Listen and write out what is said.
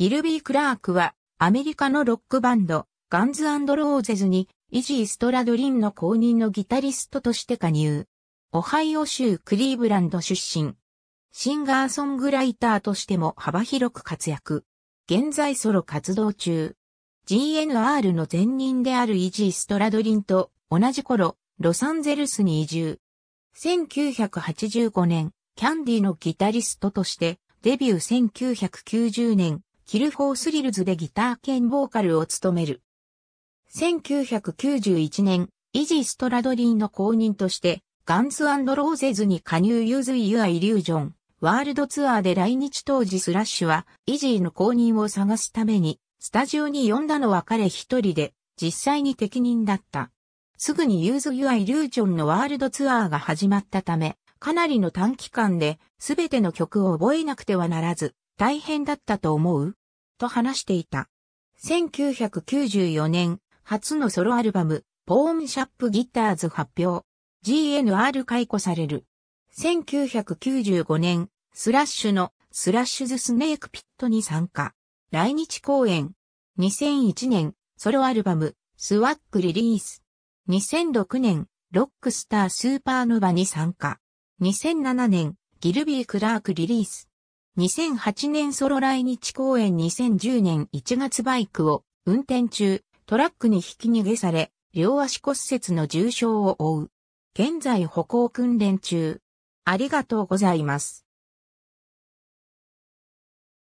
ギルビー・クラークは、アメリカのロックバンド、ガンズローゼズに、イジー・ストラドリンの公認のギタリストとして加入。オハイオ州クリーブランド出身。シンガーソングライターとしても幅広く活躍。現在ソロ活動中。GNR の前任であるイジー・ストラドリンと同じ頃、ロサンゼルスに移住。1985年、キャンディのギタリストとして、デビュー1990年、キルフォースリルズでギター兼ボーカルを務める。1991年、イジー・ストラドリーの公認として、ガンズローゼズに加入ユーズ・イユア・イリュージョン、ワールドツアーで来日当時スラッシュは、イジーの公認を探すために、スタジオに呼んだのは彼一人で、実際に適任だった。すぐにユーズ・ユア・イリュージョンのワールドツアーが始まったため、かなりの短期間で、すべての曲を覚えなくてはならず、大変だったと思うと話していた。1994年、初のソロアルバム、ポーンシャップギターズ発表。GNR 解雇される。1995年、スラッシュのスラッシュズスネークピットに参加。来日公演。2001年、ソロアルバム、スワックリリース。2006年、ロックスタースーパーノヴァに参加。2007年、ギルビー・クラークリリース。2008年ソロ来日公演2010年1月バイクを運転中、トラックに引き逃げされ、両足骨折の重傷を負う。現在歩行訓練中。ありがとうございます。